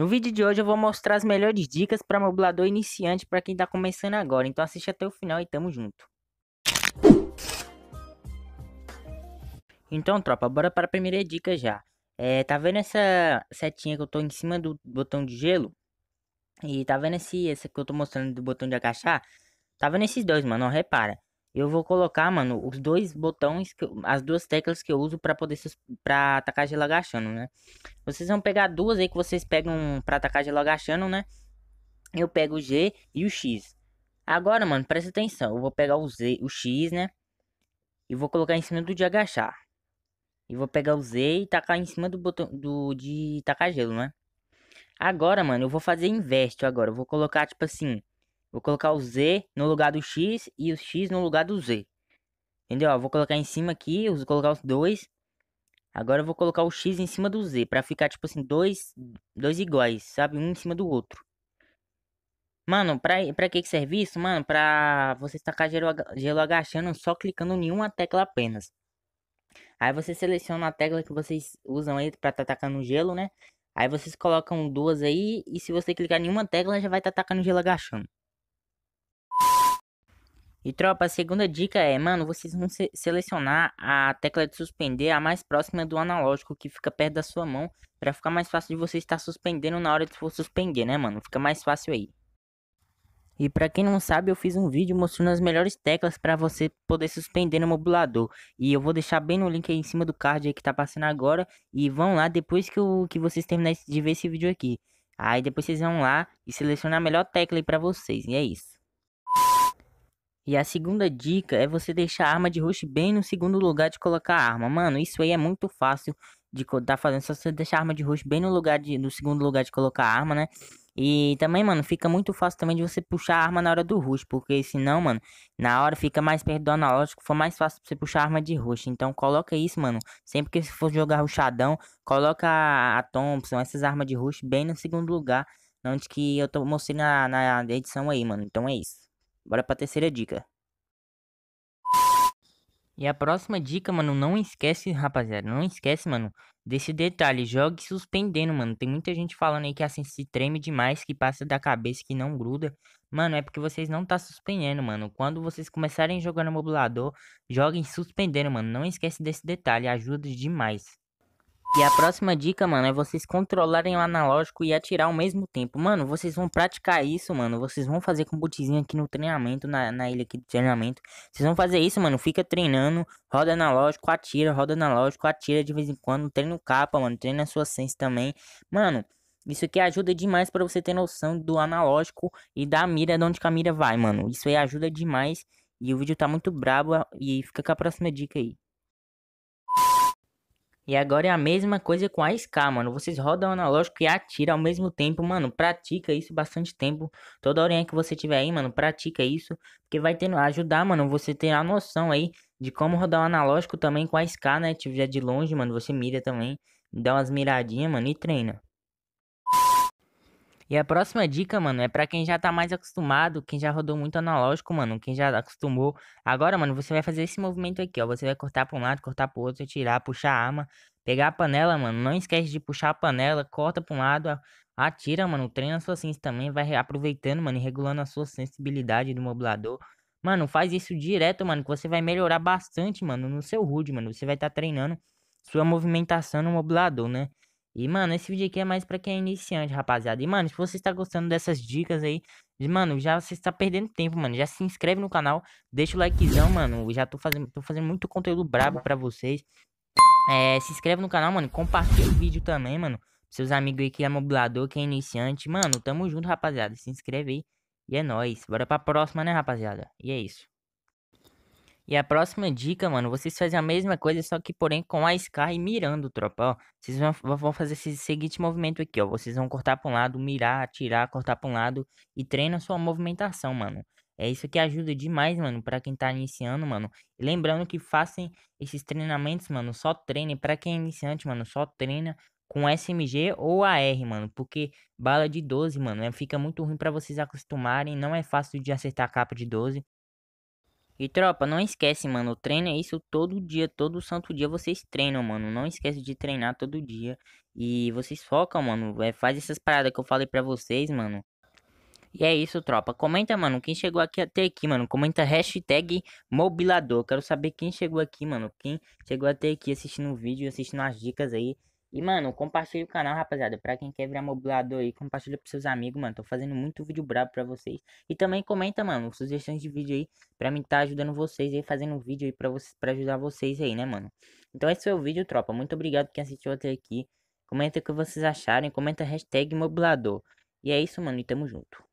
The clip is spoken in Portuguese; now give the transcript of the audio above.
No vídeo de hoje eu vou mostrar as melhores dicas para modulador iniciante para quem está começando agora, então assiste até o final e tamo junto. Então tropa, bora para a primeira dica já. É, tá vendo essa setinha que eu tô em cima do botão de gelo? E tá vendo esse, esse que eu tô mostrando do botão de agachar? Tá vendo esses dois, mano? Ó, repara. Eu vou colocar, mano, os dois botões, eu, as duas teclas que eu uso para poder para atacar gelo agachando, né? Vocês vão pegar duas aí que vocês pegam para atacar gelo agachando, né? Eu pego o G e o X. Agora, mano, presta atenção. Eu vou pegar o Z, o X, né? E vou colocar em cima do de agachar. E vou pegar o Z e tacar em cima do botão do de tacar gelo, né? Agora, mano, eu vou fazer inverso agora. Eu vou colocar tipo assim, Vou colocar o Z no lugar do X e o X no lugar do Z. Entendeu? vou colocar em cima aqui, vou colocar os dois. Agora eu vou colocar o X em cima do Z, pra ficar, tipo assim, dois, dois iguais, sabe? Um em cima do outro. Mano, pra, pra que que serve isso? Mano, pra você tacar gelo, gelo agachando só clicando em uma tecla apenas. Aí você seleciona a tecla que vocês usam aí pra tá tacando gelo, né? Aí vocês colocam duas aí e se você clicar em uma tecla já vai tá tacando gelo agachando. E tropa, a segunda dica é, mano, vocês vão se selecionar a tecla de suspender a mais próxima do analógico que fica perto da sua mão, para ficar mais fácil de você estar suspendendo na hora de for suspender, né, mano? Fica mais fácil aí. E para quem não sabe, eu fiz um vídeo mostrando as melhores teclas para você poder suspender no modulador. E eu vou deixar bem no link aí em cima do card aí que tá passando agora. E vão lá depois que, o que vocês terminarem de ver esse vídeo aqui. Aí depois vocês vão lá e selecionar a melhor tecla aí pra vocês. E é isso. E a segunda dica é você deixar a arma de rush bem no segundo lugar de colocar a arma. Mano, isso aí é muito fácil de tá fazendo. Só você deixar a arma de rush bem no lugar de, no segundo lugar de colocar a arma, né? E também, mano, fica muito fácil também de você puxar a arma na hora do rush, porque senão, mano, na hora fica mais perto do analógico, for mais fácil pra você puxar a arma de rush. Então coloca isso, mano, sempre que for jogar rushadão, coloca a Thompson, essas armas de rush bem no segundo lugar, onde que eu tô mostrando na, na edição aí, mano. Então é isso. Bora pra terceira dica. E a próxima dica, mano, não esquece, rapaziada, não esquece, mano, desse detalhe. Jogue suspendendo, mano. Tem muita gente falando aí que assim se treme demais, que passa da cabeça, que não gruda. Mano, é porque vocês não tá suspendendo, mano. Quando vocês começarem jogando no modulador, joguem suspendendo, mano. Não esquece desse detalhe, ajuda demais. E a próxima dica, mano, é vocês controlarem o analógico e atirar ao mesmo tempo. Mano, vocês vão praticar isso, mano. Vocês vão fazer com o aqui no treinamento, na, na ilha aqui de treinamento. Vocês vão fazer isso, mano. Fica treinando, roda analógico, atira, roda analógico, atira de vez em quando. Treina o capa, mano. Treina a sua sense também. Mano, isso aqui ajuda demais para você ter noção do analógico e da mira, de onde que a mira vai, mano. Isso aí ajuda demais. E o vídeo tá muito brabo. E fica com a próxima dica aí. E agora é a mesma coisa com a SK, mano. Vocês rodam analógico e atiram ao mesmo tempo, mano. Pratica isso bastante tempo. Toda horinha que você tiver aí, mano, pratica isso. Porque vai ter, ajudar, mano, você ter a noção aí de como rodar o analógico também com a SK, né? Tiver tipo, de longe, mano, você mira também. Dá umas miradinhas, mano, e treina. E a próxima dica, mano, é para quem já tá mais acostumado, quem já rodou muito analógico, mano, quem já acostumou. Agora, mano, você vai fazer esse movimento aqui, ó. Você vai cortar pra um lado, cortar pro outro, tirar, puxar a arma, pegar a panela, mano. Não esquece de puxar a panela, corta pra um lado, atira, mano. Treina a sua ciência também, vai aproveitando, mano, e regulando a sua sensibilidade do modulador. Mano, faz isso direto, mano, que você vai melhorar bastante, mano, no seu HUD, mano. Você vai estar tá treinando sua movimentação no modulador, né? E, mano, esse vídeo aqui é mais pra quem é iniciante, rapaziada. E, mano, se você está gostando dessas dicas aí, mano, já você está perdendo tempo, mano. Já se inscreve no canal, deixa o likezão, mano. Já tô fazendo, tô fazendo muito conteúdo brabo pra vocês. É, se inscreve no canal, mano. Compartilha o vídeo também, mano. Seus amigos aí que é mobilador, que é iniciante. Mano, tamo junto, rapaziada. Se inscreve aí. E é nóis. Bora pra próxima, né, rapaziada? E é isso. E a próxima dica, mano, vocês fazem a mesma coisa, só que porém com a Sky mirando, tropa, ó. Vocês vão, fazer esse seguinte movimento aqui, ó. Vocês vão cortar pra um lado, mirar, atirar, cortar pra um lado e treina sua movimentação, mano. É isso que ajuda demais, mano, para quem tá iniciando, mano. lembrando que façam esses treinamentos, mano, só treine. para quem é iniciante, mano, só treina com SMG ou AR, mano, porque bala de 12, mano, é, fica muito ruim para vocês acostumarem, não é fácil de acertar a capa de 12. E tropa, não esquece, mano, treina é isso todo dia, todo santo dia vocês treinam, mano. Não esquece de treinar todo dia. E vocês focam, mano, é, faz essas paradas que eu falei pra vocês, mano. E é isso, tropa. Comenta, mano, quem chegou aqui até aqui, mano. Comenta hashtag mobilador. Quero saber quem chegou aqui, mano. Quem chegou até aqui assistindo o vídeo, assistindo as dicas aí. E, mano, compartilha o canal, rapaziada. Pra quem quer virar moblador aí, compartilha pros seus amigos, mano. Tô fazendo muito vídeo brabo pra vocês. E também comenta, mano, sugestões de vídeo aí. Pra mim tá ajudando vocês aí, fazendo um vídeo aí pra, vocês, pra ajudar vocês aí, né, mano? Então esse foi o vídeo, tropa. Muito obrigado quem assistiu até aqui. Comenta o que vocês acharam. Comenta hashtag moblador E é isso, mano. E tamo junto.